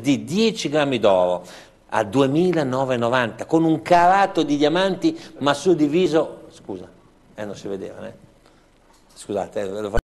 di 10 grammi d'oro a 2.990 con un carato di diamanti ma suddiviso scusa, eh non si vedeva eh? scusate eh, lo faccio